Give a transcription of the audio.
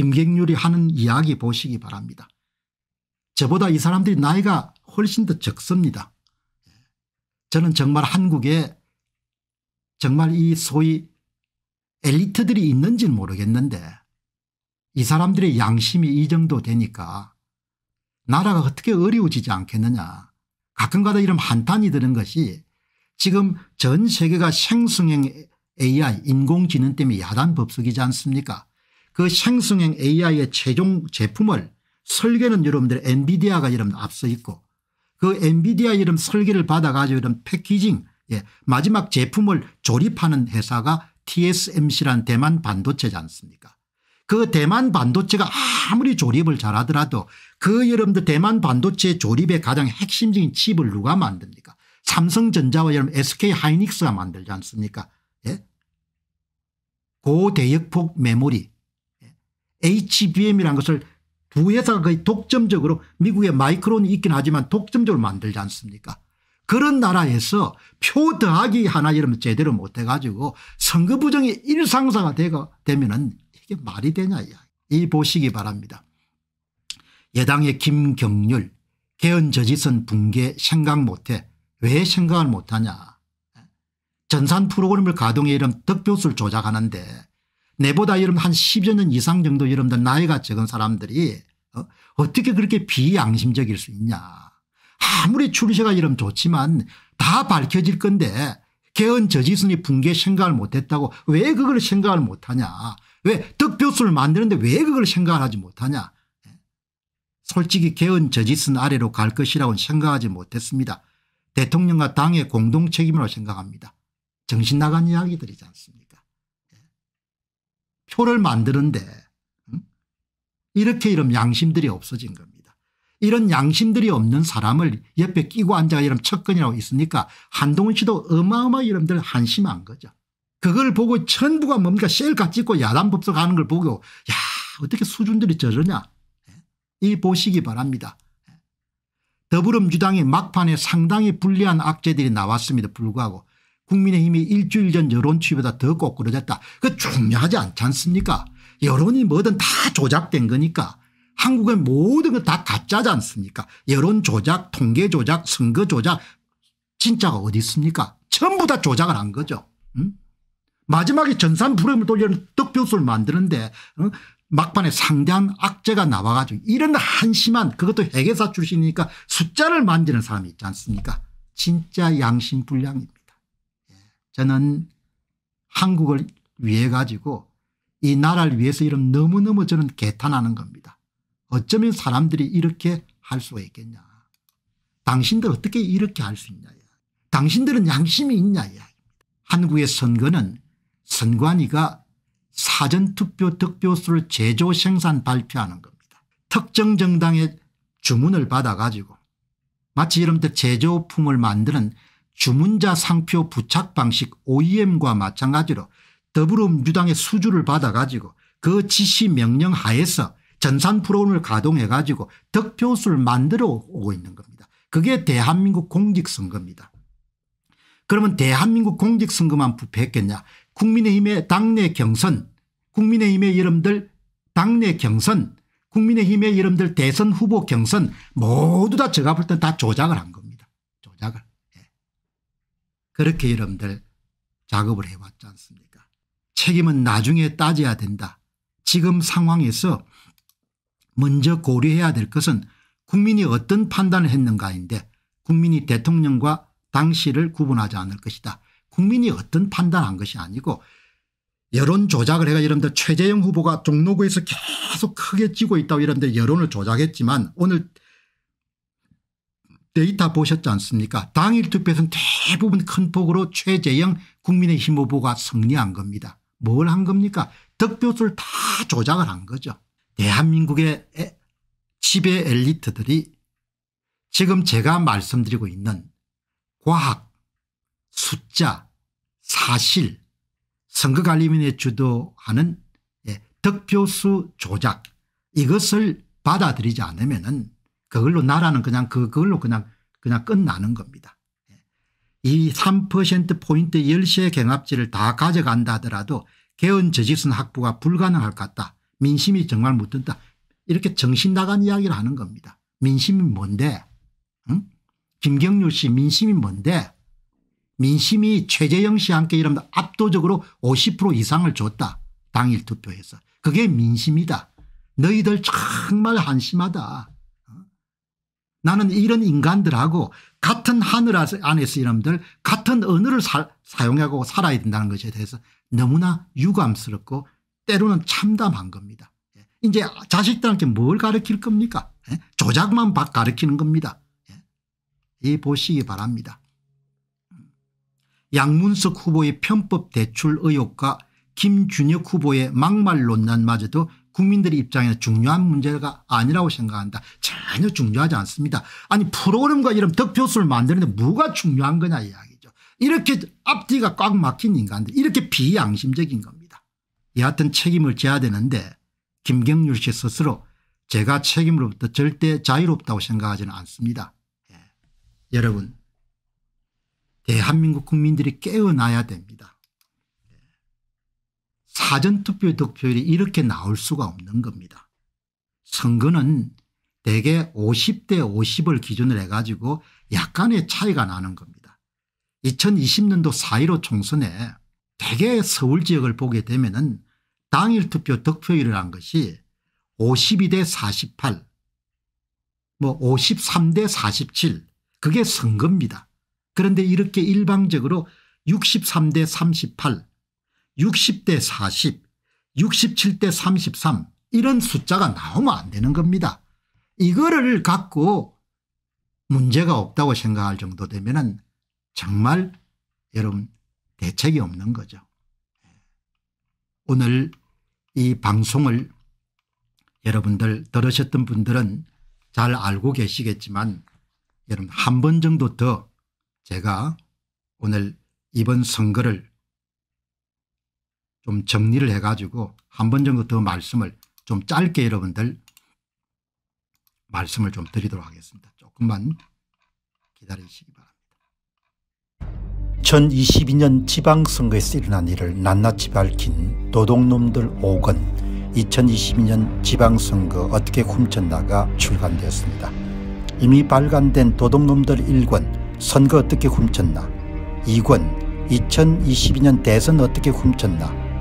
김경률이 하는 이야기 보시기 바랍니다. 저보다 이 사람들이 나이가 훨씬 더 적습니다. 저는 정말 한국에 정말 이 소위 엘리트들이 있는지는 모르겠는데 이 사람들의 양심이 이 정도 되니까 나라가 어떻게 어려워지지 않겠느냐 가끔가다 이런 한탄이 드는 것이 지금 전 세계가 생성형 AI 인공지능 때문에 야단 법석이지 않습니까 그 생성형 AI의 최종 제품을 설계는 여러분들 엔비디아가 여러분 앞서 있고 그 엔비디아 이름 설계를 받아가지고 이런 패키징 예, 마지막 제품을 조립하는 회사가 TSMC란 대만 반도체지 않습니까 그 대만 반도체가 아무리 조립을 잘하더라도 그 여러분들 대만 반도체 조립의 가장 핵심적인 칩을 누가 만듭니까 삼성전자와 여러분 SK하이닉스가 만들지 않습니까 예? 고대역폭 메모리 HBM이라는 것을 두 회사가 거의 독점적으로 미국의 마이크론이 있긴 하지만 독점적으로 만들지 않습니까 그런 나라에서 표 더하기 하나 이러면 제대로 못해 가지고 선거 부정이 일상사가 되면은 이게 말이 되냐 이 보시기 바랍니다. 예당의 김경률 개헌저지선 붕괴 생각 못해 왜 생각을 못하냐 전산 프로그램을 가동해 이름 득표수를 조작하는데 내보다 여러분 한 10여 년 이상 정도 여러분들 나이가 적은 사람들이 어? 어떻게 그렇게 비양심적일 수 있냐. 아무리 출세가 이름 좋지만 다 밝혀질 건데 개헌 저지순이 붕괴 생각을 못했다고 왜 그걸 생각을 못하냐. 왜 덕표수를 만드는데 왜 그걸 생각을 하지 못하냐. 예. 솔직히 개헌 저지순 아래로 갈 것이라고는 생각하지 못했습니다. 대통령과 당의 공동 책임이라고 생각합니다. 정신 나간 이야기들이지 않습니까 표를 만드는데 이렇게 이런 양심들이 없어진 겁니다. 이런 양심들이 없는 사람을 옆에 끼고 앉아 이런 척근이라고 있으니까 한동훈 씨도 어마어마 이런들 한심한 거죠. 그걸 보고 전부가 뭡니까 셀카 찍고 야단 법석하는 걸 보고 야 어떻게 수준들이 저러냐 예? 이 보시기 바랍니다. 예? 더불어민주당이 막판에 상당히 불리한 악재들이 나왔음에도 불구하고 국민의힘이 일주일 전 여론 취보다더꼬꾸러졌다그 중요하지 않지 않습니까 여론이 뭐든 다 조작된 거니까 한국의 모든 건 다 가짜지 않습니까 여론 조작 통계 조작 선거 조작 진짜가 어디 있습니까 전부 다 조작을 한 거죠. 응? 마지막에 전산 프로을 돌려는 득표수를 만드는데 응? 막판에 상대한 악재가 나와가지고 이런 한심한 그것도 회계사 출신이니까 숫자를 만지는 사람이 있지 않습니까 진짜 양심 불량입니다. 저는 한국을 위해 가지고 이 나라를 위해서 이런 너무너무 저는 개탄하는 겁니다. 어쩌면 사람들이 이렇게 할 수가 있겠냐. 당신들 어떻게 이렇게 할 수 있냐. 당신들은 양심이 있냐. 한국의 선거는 선관위가 사전투표 득표수를 제조 생산 발표하는 겁니다. 특정 정당의 주문을 받아가지고 마치 여러분들 제조품을 만드는 주문자 상표 부착 방식 OEM과 마찬가지로 더불어민주당의 수주를 받아가지고 그 지시 명령 하에서 전산 프로그램을 가동해 가지고 득표수를 만들어 오고 있는 겁니다. 그게 대한민국 공직선거입니다. 그러면 대한민국 공직선거만 부패했겠냐 국민의힘의 당내 경선 국민의힘의 여러분들 당내 경선 국민의힘의 여러분들 대선 후보 경선 모두 다 제가 볼땐다 조작을 한 겁니다. 조작을. 그렇게 여러분들 작업을 해왔지 않습니까 책임은 나중에 따져야 된다. 지금 상황에서 먼저 고려해야 될 것은 국민이 어떤 판단을 했는가인데 국민이 대통령과 당시를 구분하지 않을 것이다. 국민이 어떤 판단한 것이 아니고 여론 조작을 해가 여러분들 최재형 후보가 종로구에서 계속 크게 찌고 있다고 여러분들 여론을 조작했지만 오늘 데이터 보셨지 않습니까 당일 투표에서는 대부분 큰 폭으로 최재형 국민의힘 후보가 승리한 겁니다. 뭘 한 겁니까 득표수를 다 조작을 한 거죠. 대한민국의 지배 엘리트들이 지금 제가 말씀드리고 있는 과학 숫자 사실 선거관리위원회 주도하는 예, 득표수 조작 이것을 받아들이지 않으면 은 그걸로 나라는 그냥 그걸로 그냥 그냥 끝나는 겁니다. 예. 이 3%포인트 열쇠 경합지를 다 가져간다 하더라도 개헌 저지선 확보가 불가능할 것 같다. 민심이 정말 못 든다. 이렇게 정신 나간 이야기를 하는 겁니다. 민심이 뭔데? 응? 김경률 씨 민심이 뭔데? 민심이 최재영씨 함께 이러면 압도적으로 50% 이상을 줬다. 당일 투표에서. 그게 민심이다. 너희들 정말 한심하다. 나는 이런 인간들하고 같은 하늘 안에서 이놈들 같은 언어를 사, 용하고 살아야 된다는 것에 대해서 너무나 유감스럽고 때로는 참담한 겁니다. 예. 이제 자식들한테 뭘 가르칠 겁니까 예? 조작만 가르치는 겁니다. 예. 이 보시기 바랍니다. 양문석 후보의 편법 대출 의혹과 김준혁 후보의 막말 논란마저도 국민들의 입장에서 중요한 문제가 아니라고 생각한다. 전혀 중요하지 않습니다. 아니 프로그램과 이런 덕표수를 만드는데 뭐가 중요한 거냐 이야기죠. 이렇게 앞뒤가 꽉 막힌 인간들 이렇게 비양심적인 겁니다. 여하튼 책임을 져야 되는데 김경률 씨 스스로 제가 책임으로부터 절대 자유롭다고 생각하지는 않습니다. 예. 여러분 대한민국 국민들이 깨어나야 됩니다. 사전투표 의 득표율이 이렇게 나올 수가 없는 겁니다. 선거는 대개 50대 50을 기준으로 해가지고 약간의 차이가 나는 겁니다. 2020년도 4.15 총선에 대개 서울 지역을 보게 되면 은 당일 투표 득표율이란 것이 52대 48, 뭐 53대 47 그게 선거입니다. 그런데 이렇게 일방적으로 63대 38 60대 40, 67대 33 이런 숫자가 나오면 안 되는 겁니다. 이거를 갖고 문제가 없다고 생각할 정도 되면은 정말 여러분 대책이 없는 거죠. 오늘 이 방송을 여러분들 들으셨던 분들은 잘 알고 계시겠지만 여러분 한 번 정도 더 제가 오늘 이번 선거를 좀 정리를 해가지고 한 번 정도 더 말씀을 좀 짧게 여러분들 말씀을 좀 드리도록 하겠습니다. 조금만 기다리시기 바랍니다. 2022년 지방선거에서 일어난 일을 낱낱이 밝힌 도둑놈들 5권 2022년 지방선거 어떻게 훔쳤나가 출간되었습니다. 이미 발간된 도둑놈들 1권 선거 어떻게 훔쳤나 2권 2022년 대선 어떻게 훔쳤나